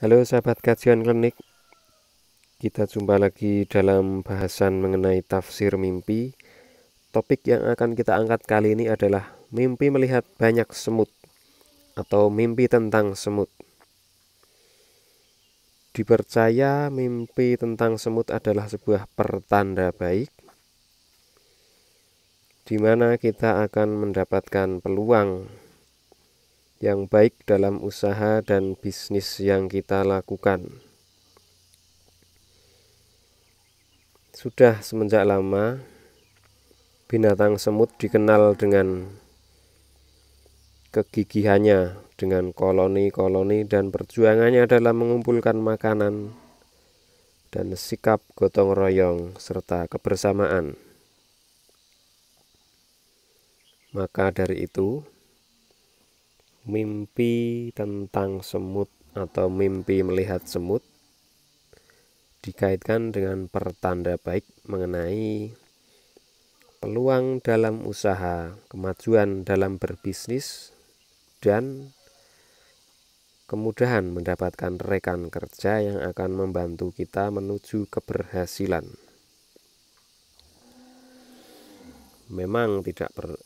Halo sahabat kajian klinik Kita jumpa lagi dalam bahasan mengenai tafsir mimpi Topik yang akan kita angkat kali ini adalah Mimpi melihat banyak semut Atau mimpi tentang semut Dipercaya mimpi tentang semut adalah sebuah pertanda baik di mana kita akan mendapatkan peluang yang baik dalam usaha dan bisnis yang kita lakukan. Sudah semenjak lama, binatang semut dikenal dengan kegigihannya, dengan koloni-koloni dan perjuangannya dalam mengumpulkan makanan dan sikap gotong royong serta kebersamaan. Maka dari itu, mimpi tentang semut atau mimpi melihat semut dikaitkan dengan pertanda baik mengenai peluang dalam usaha, kemajuan dalam berbisnis, dan kemudahan mendapatkan rekan kerja yang akan membantu kita menuju keberhasilan. Memang tidak ber,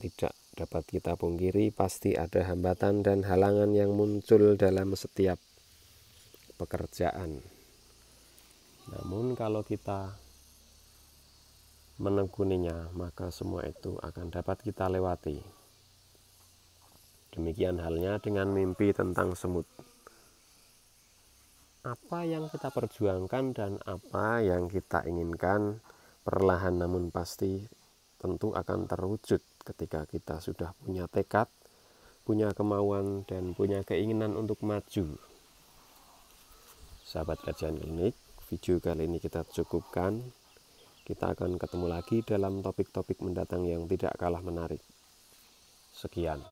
tidak dapat kita pungkiri pasti ada hambatan dan halangan yang muncul dalam setiap pekerjaan. Namun kalau kita menekuninya, maka semua itu akan dapat kita lewati. Demikian halnya dengan mimpi tentang semut. Apa yang kita perjuangkan dan apa yang kita inginkan perlahan namun pasti tentu akan terwujud ketika kita sudah punya tekad, punya kemauan, dan punya keinginan untuk maju. Sahabat kajian klinik, video kali ini kita cukupkan. Kita akan ketemu lagi dalam topik-topik mendatang yang tidak kalah menarik. Sekian.